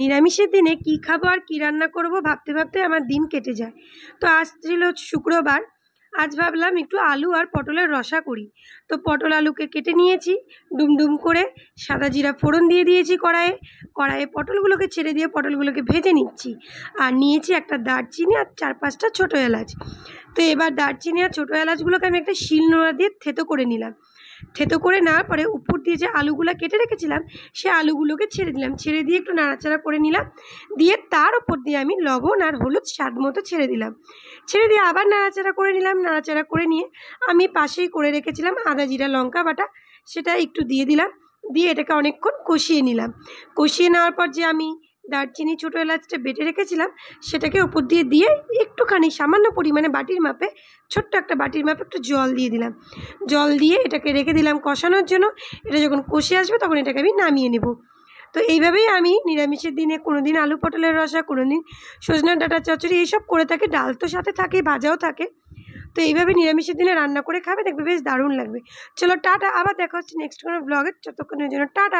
নিরামিষের দিনে কি খাবো আর কী রান্না করব ভাবতে ভাবতে আমার দিন কেটে যায় তো আজ ছিল শুক্রবার আজ ভাবলাম একটু আলু আর পটলের রসা করি তো পটল আলুকে কেটে নিয়েছি ডুমডুম করে সাদা জিরা ফোড়ন দিয়ে দিয়েছি কড়াইয়ে কড়াইয়ে পটলগুলোকে ছেড়ে দিয়ে পটলগুলোকে ভেজে নিচ্ছি আর নিয়েছি একটা দারচিনি আর চার পাঁচটা ছোটো এলাচ তো এবার দারচিনি আর ছোটো এলাচগুলোকে আমি একটা শিল নোড়া দিয়ে থেতো করে নিলাম থেতো করে নেওয়ার পরে উপর দিয়ে যে আলুগুলো কেটে রেখেছিলাম সে আলুগুলোকে ছেড়ে দিলাম ছেড়ে দিয়ে একটু নাড়াচাড়া করে নিলাম দিয়ে তার উপর দিয়ে আমি লবণ আর হলুদ স্বাদ মতো ছেড়ে দিলাম ছেড়ে দিয়ে আবার নাড়াচাড়া করে নিলাম নাড়াচাড়া করে নিয়ে আমি পাশেই করে রেখেছিলাম আদা জিরা লঙ্কা বাটা সেটা একটু দিয়ে দিলাম দিয়ে এটাকে অনেকক্ষণ কষিয়ে নিলাম কষিয়ে নেওয়ার পর যে আমি দারচিনি ছোটো এলাচটা বেটে রেখেছিলাম সেটাকে ওপর দিয়ে দিয়ে একটুখানি সামান্য পরিমাণে বাটির মাপে ছোট্ট একটা বাটির মাপে একটু জল দিয়ে দিলাম জল দিয়ে এটাকে রেখে দিলাম কষানোর জন্য এটা যখন কষে আসবে তখন এটাকে আমি নামিয়ে নেব তো এইভাবেই আমি নিরামিষের দিনে কোনো দিন আলু পটলের রসা কোনো দিন সজনা ডাটা চচড়ি এইসব করে থাকে ডাল তো সাথে থাকে ভাজাও থাকে তো এইভাবে নিরামিষের দিনে রান্না করে খাবে দেখবে বেশ দারুণ লাগবে চলো টাটা আবার দেখা হচ্ছে নেক্সট কোনো ব্লগে যতক্ষণের জন্য টাটা